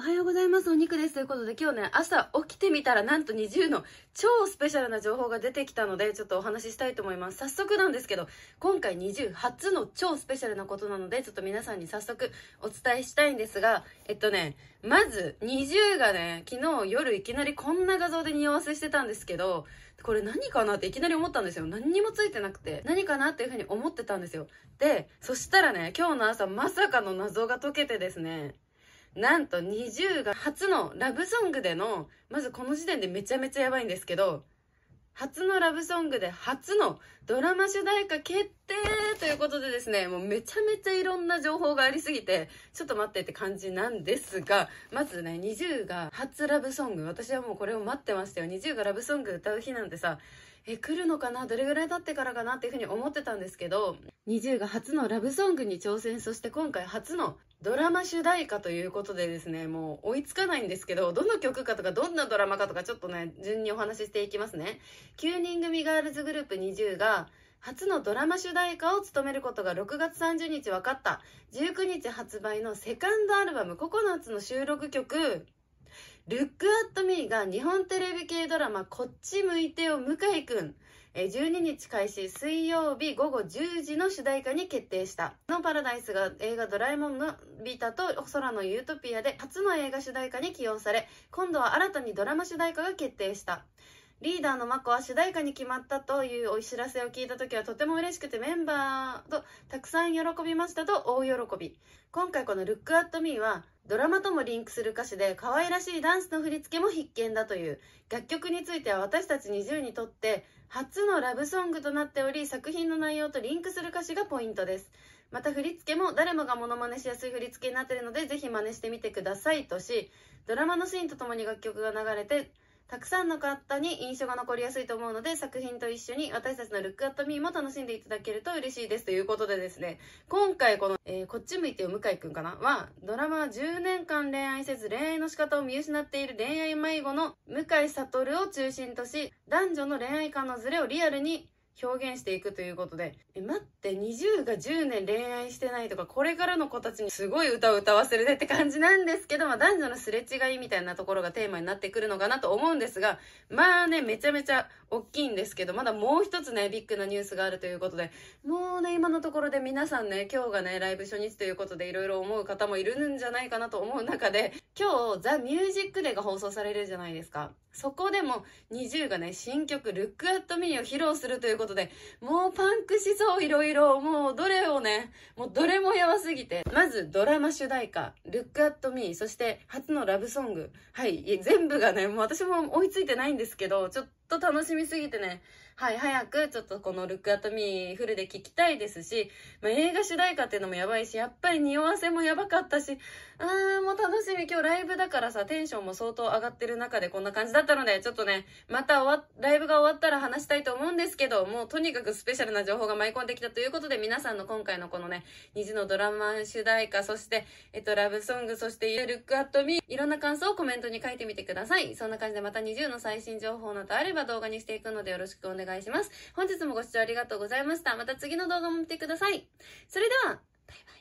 おはようございます、お肉です。ということで今日ね、朝起きてみたらなんと20の超スペシャルな情報が出てきたので、ちょっとお話ししたいと思います。早速なんですけど、今回20初の超スペシャルなことなので、ちょっと皆さんに早速お伝えしたいんですが、えっとね、まず20がね、昨日夜いきなりこんな画像で匂わせしてたんですけど、これ何かなっていきなり思ったんですよ。何にもついてなくて、何かなっていうふうに思ってたんですよ。で、そしたらね、今日の朝まさかの謎が解けてですね、なんと NiziU が初のラブソングでの、まずこの時点でめちゃめちゃやばいんですけど、初のラブソングで初のドラマ主題歌決定ということでですね、もうめちゃめちゃいろんな情報がありすぎて、ちょっと待ってって感じなんですが、まずね、20が初ラブソング。私はもうこれを待ってましたよ。20がラブソング歌う日なんてさ、え、来るのかなどれぐらい経ってからかなっていうふうに思ってたんですけど、20が初のラブソングに挑戦、そして今回初のドラマ主題歌ということでですね、もう追いつかないんですけど、どの曲かとかどんなドラマかとかちょっとね、順にお話ししていきますね。9人組ガールズグループ20が、初のドラマ主題歌を務めることが6月30日分かった。19日発売のセカンドアルバムココナッツの収録曲、ルックアットミーが日本テレビ系ドラマこっち向いてを向井くん。12日開始水曜日午後10時の主題歌に決定した。のパラダイスが映画ドラえもんのビータと空のユートピアで初の映画主題歌に起用され、今度は新たにドラマ主題歌が決定した。リーダーのマコは主題歌に決まったというお知らせを聞いた時はとても嬉しくてメンバーとたくさん喜びましたと大喜び。今回この Look at Me はドラマともリンクする歌詞で可愛らしいダンスの振り付けも必見だという楽曲については私たち20にとって初のラブソングとなっており作品の内容とリンクする歌詞がポイントですまた振り付けも誰もがモノマネしやすい振り付けになっているのでぜひ真似してみてくださいとしドラマのシーンとともに楽曲が流れてたくさんの方に印象が残りやすいと思うので作品と一緒に私たちの「ルックアットミーも楽しんでいただけると嬉しいですということでですね今回この、えー、こっち向いてよ向井くんかなはドラマ10年間恋愛せず恋愛の仕方を見失っている恋愛迷子の向井悟を中心とし男女の恋愛観のズレをリアルに表現していくということで、え、待って、20が10年恋愛してないとか、これからの子たちにすごい歌を歌わせるねって感じなんですけど、まあ、男女のすれ違いみたいなところがテーマになってくるのかなと思うんですが、まあね、めちゃめちゃ大きいんですけど、まだもう一つね、ビッグなニュースがあるということで、もうね、今のところで皆さんね、今日がね、ライブ初日ということで、いろいろ思う方もいるんじゃないかなと思う中で、今日、ザ・ミュージックデーが放送されるじゃないですか。そこでも、20がね、新曲、ルックアットミーを披露するということで、ことで、もうパンクしそう、いろいろ。もうどれをね、もうどれもやばすぎて。まずドラマ主題歌、Look at Me、そして初のラブソング。はい、全部がね、もう私も追いついてないんですけど、ちょっとと楽しみすぎてね、はい、早くちょっとこの Look at Me フルで聴きたいですし、まあ、映画主題歌っていうのもやばいし、やっぱり匂わせもやばかったし、あーもう楽しみ。今日ライブだからさ、テンションも相当上がってる中でこんな感じだったので、ちょっとね、また終わ、ライブが終わったら話したいと思うんですけど、もうとにかくスペシャルな情報が舞い込んできたということで、皆さんの今回のこのね、虹のドラマ主題歌、そして、えっと、ラブソング、そして、Look at Me、いろんな感想をコメントに書いてみてください。そんな感じでまた NiziU の最新情報などあれば、な動画にしていくのでよろしくお願いします。本日もご視聴ありがとうございました。また次の動画も見てください。それでは、バイバイ。